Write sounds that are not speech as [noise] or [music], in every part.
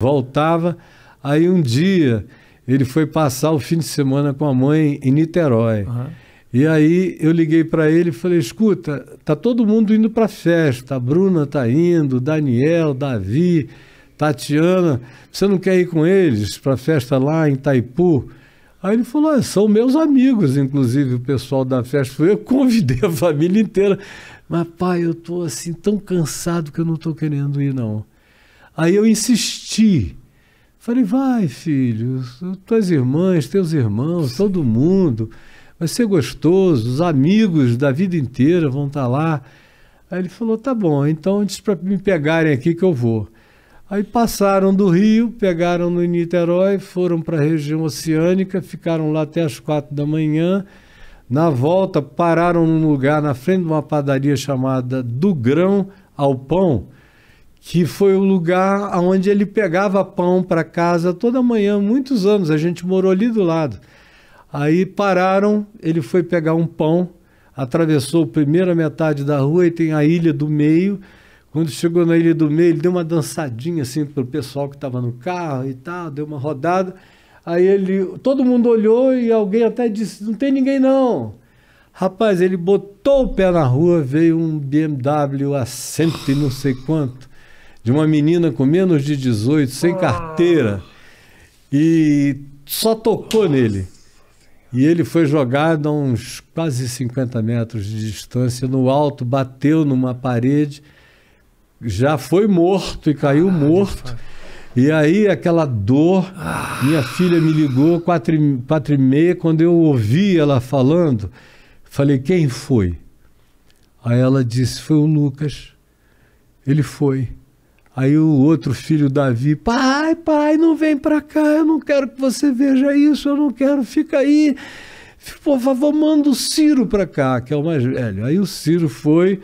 voltava. Aí um dia ele foi passar o fim de semana com a mãe em Niterói. Uhum. E aí eu liguei para ele e falei: escuta, tá todo mundo indo para festa. A Bruna tá indo, Daniel, Davi, Tatiana. Você não quer ir com eles para festa lá em Itaipu? Aí ele falou: ah, são meus amigos, inclusive o pessoal da festa. Eu convidei a família inteira. Mas pai, eu tô assim tão cansado que eu não tô querendo ir não. Aí eu insisti. Falei, vai, filho, tuas irmãs, teus irmãos, todo mundo. Vai ser gostoso, os amigos da vida inteira vão estar tá lá. Aí ele falou, tá bom, então diz para me pegarem aqui que eu vou. Aí passaram do Rio, pegaram no Niterói, foram para a região oceânica, ficaram lá até as quatro da manhã. Na volta, pararam num lugar na frente de uma padaria chamada Do Grão ao Pão, que foi o lugar onde ele pegava pão para casa toda manhã, muitos anos, a gente morou ali do lado. Aí pararam, ele foi pegar um pão, atravessou a primeira metade da rua e tem a ilha do meio. Quando chegou na ilha do meio, ele deu uma dançadinha assim para o pessoal que estava no carro e tal, deu uma rodada. Aí ele, todo mundo olhou e alguém até disse: "Não tem ninguém não". Rapaz, ele botou o pé na rua, veio um BMW a cento e não sei quanto de uma menina com menos de 18, sem ah. carteira, e só tocou Nossa. nele. E ele foi jogado a uns quase 50 metros de distância no alto, bateu numa parede, já foi morto e caiu ah, morto. E aí aquela dor, ah. minha filha me ligou quatro e, quatro e meia, quando eu ouvi ela falando, falei, quem foi? Aí ela disse, foi o Lucas. Ele foi. Aí o outro filho, Davi, pai, pai, não vem para cá, eu não quero que você veja isso, eu não quero, fica aí. Por favor, manda o Ciro para cá, que é o mais velho. Aí o Ciro foi,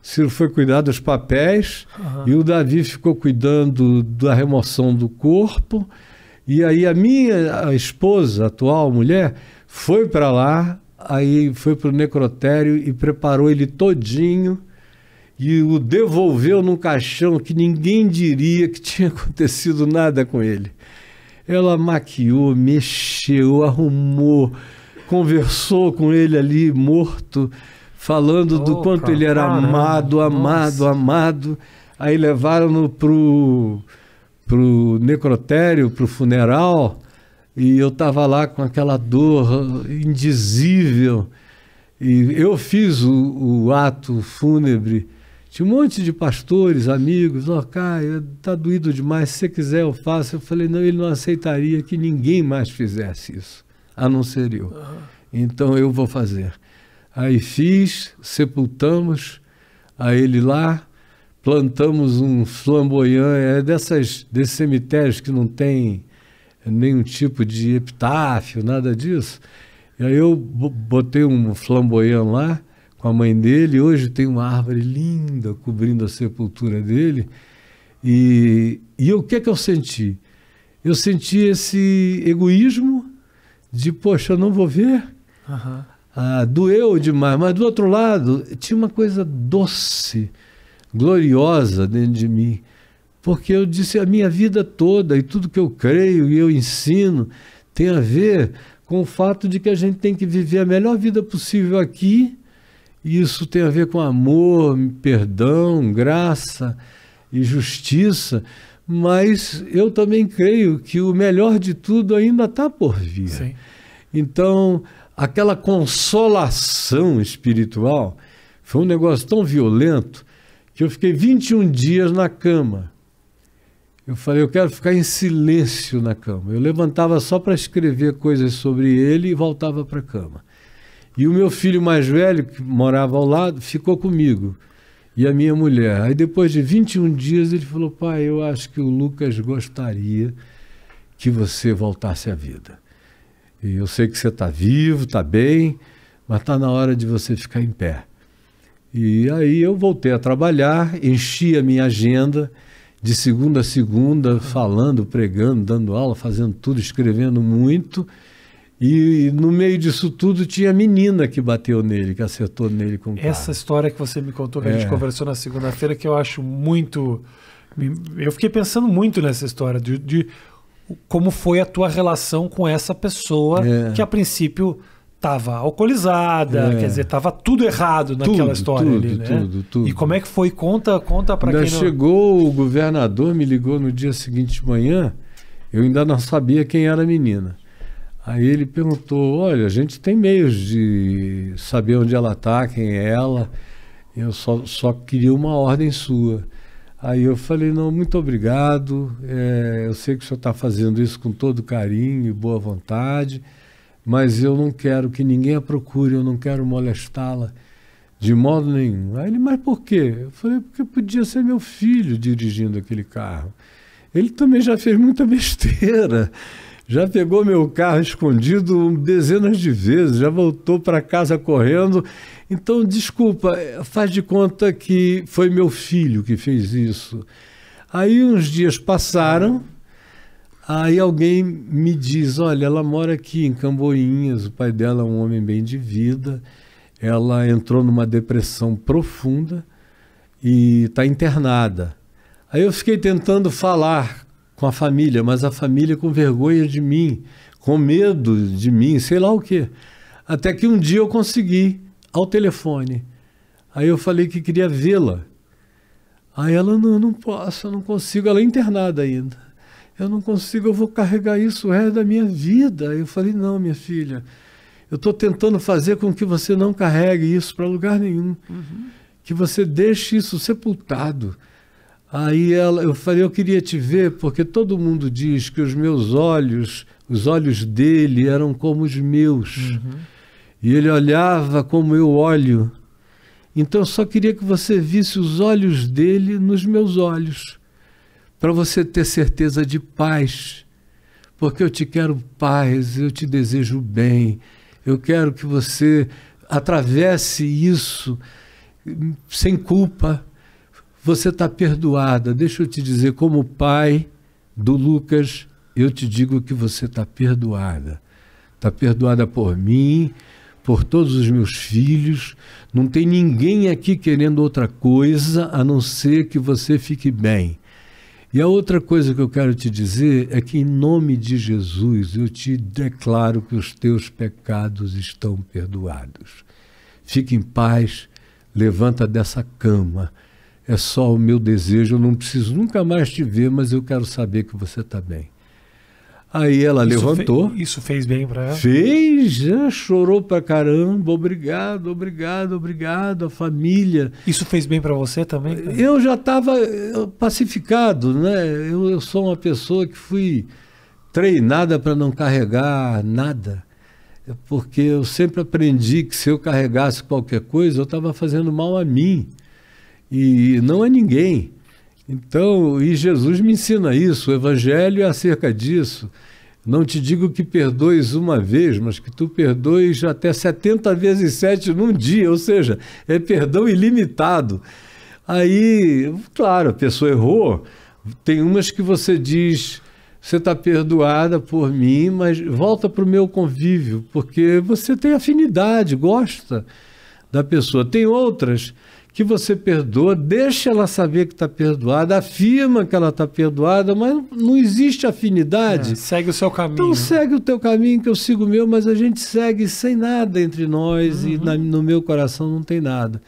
Ciro foi cuidar dos papéis uhum. e o Davi ficou cuidando da remoção do corpo. E aí a minha a esposa, atual mulher, foi para lá, aí foi para o necrotério e preparou ele todinho e o devolveu num caixão que ninguém diria que tinha [laughs] acontecido nada com ele. Ela maquiou, mexeu, arrumou, conversou com ele ali morto, falando oh, do quanto ele era amado, amado, nossa. amado. Aí levaram-no pro, pro necrotério, pro funeral, e eu tava lá com aquela dor indizível. E eu fiz o, o ato fúnebre tinha um monte de pastores, amigos, ó, oh, cara, tá doído demais, se você quiser eu faço. Eu falei, não, ele não aceitaria que ninguém mais fizesse isso, a não ser eu. Uhum. Então eu vou fazer. Aí fiz, sepultamos a ele lá, plantamos um flamboyant, é dessas, desses cemitérios que não tem nenhum tipo de epitáfio, nada disso. E aí eu botei um flamboyant lá, com a mãe dele. Hoje tem uma árvore linda cobrindo a sepultura dele. E, e o que é que eu senti? Eu senti esse egoísmo de, poxa, eu não vou ver. Uhum. Ah, doeu demais. Mas do outro lado, tinha uma coisa doce, gloriosa dentro de mim. Porque eu disse a minha vida toda e tudo que eu creio e eu ensino tem a ver com o fato de que a gente tem que viver a melhor vida possível aqui isso tem a ver com amor, perdão, graça e justiça. Mas eu também creio que o melhor de tudo ainda está por vir. Sim. Então, aquela consolação espiritual foi um negócio tão violento que eu fiquei 21 dias na cama. Eu falei, eu quero ficar em silêncio na cama. Eu levantava só para escrever coisas sobre ele e voltava para a cama. E o meu filho mais velho, que morava ao lado, ficou comigo. E a minha mulher. Aí depois de 21 dias ele falou: pai, eu acho que o Lucas gostaria que você voltasse à vida. E eu sei que você está vivo, está bem, mas está na hora de você ficar em pé. E aí eu voltei a trabalhar, enchi a minha agenda de segunda a segunda, falando, pregando, dando aula, fazendo tudo, escrevendo muito. E no meio disso tudo tinha a menina que bateu nele, que acertou nele com o carro. Essa história que você me contou, que é. a gente é. conversou na segunda-feira, que eu acho muito. Eu fiquei pensando muito nessa história, de, de como foi a tua relação com essa pessoa é. que a princípio estava alcoolizada, é. quer dizer, estava tudo errado naquela tudo, história tudo, ali, né? Tudo, tudo. E como é que foi? Conta, conta para quem não... chegou o governador, me ligou no dia seguinte de manhã, eu ainda não sabia quem era a menina. Aí ele perguntou: Olha, a gente tem meios de saber onde ela está, quem é ela. Eu só, só queria uma ordem sua. Aí eu falei: Não, muito obrigado. É, eu sei que o senhor está fazendo isso com todo carinho e boa vontade, mas eu não quero que ninguém a procure, eu não quero molestá-la de modo nenhum. Aí ele: Mas por quê? Eu falei: Porque podia ser meu filho dirigindo aquele carro. Ele também já fez muita besteira já pegou meu carro escondido dezenas de vezes, já voltou para casa correndo. Então, desculpa, é, faz de conta que foi meu filho que fez isso. Aí uns dias passaram, aí alguém me diz: olha, ela mora aqui em Camboinhas, o pai dela é um homem bem de vida, ela entrou numa depressão profunda e está internada. Aí eu fiquei tentando falar com a família, mas a família com vergonha de mim, com medo de mim, sei lá o quê. Até que um dia eu consegui, ao telefone. Aí eu falei que queria vê-la. Aí ela, não, não posso, eu não consigo. Ela é internada ainda. Eu não consigo, eu vou carregar isso o resto da minha vida. Aí eu falei, não, minha filha, eu estou tentando fazer com que você não carregue isso para lugar nenhum. Uhum. Que você deixe isso sepultado Aí ela, eu falei, eu queria te ver, porque todo mundo diz que os meus olhos, os olhos dele eram como os meus. Uhum. E ele olhava como eu olho. Então eu só queria que você visse os olhos dele nos meus olhos, para você ter certeza de paz. Porque eu te quero paz, eu te desejo bem. Eu quero que você atravesse isso hum, sem culpa você está perdoada. Deixa eu te dizer, como pai do Lucas, eu te digo que você está perdoada. Está perdoada por mim, por todos os meus filhos. Não tem ninguém aqui querendo outra coisa a não ser que você fique bem. E a outra coisa que eu quero te dizer é que, em nome de Jesus, eu te declaro que os teus pecados estão perdoados. Fique em paz, levanta dessa cama é só o meu desejo, eu não preciso nunca mais te ver, mas eu quero saber que você está bem. Aí ela isso levantou. isso fez bem para ela? Fez, já chorou para caramba. Obrigado, obrigado, obrigado, a família. Isso fez bem para você também? Cara? Eu já estava eh, pacificado, né? Eu, eu, sou uma pessoa que fui treinada para não carregar nada, porque eu sempre aprendi que se eu carregasse qualquer coisa, eu estava fazendo mal a mim e não é ninguém. Então, e Jesus me ensina isso, o Evangelho é acerca disso. Não te digo que perdoes uma vez, mas que tu perdoes até 70 vezes 7 num dia, ou seja, é perdão ilimitado. Aí, claro, a pessoa errou. Tem umas que você diz, você está perdoada por mim, mas volta para o meu convívio, porque você tem afinidade, gosta da pessoa. Tem outras que você perdoa, deixa ela saber que está perdoada, afirma que ela está perdoada, mas não existe afinidade. É, segue o seu caminho. Então segue o teu caminho, que eu sigo o meu, mas a gente segue sem nada entre nós uhum. e na, no meu coração não tem nada.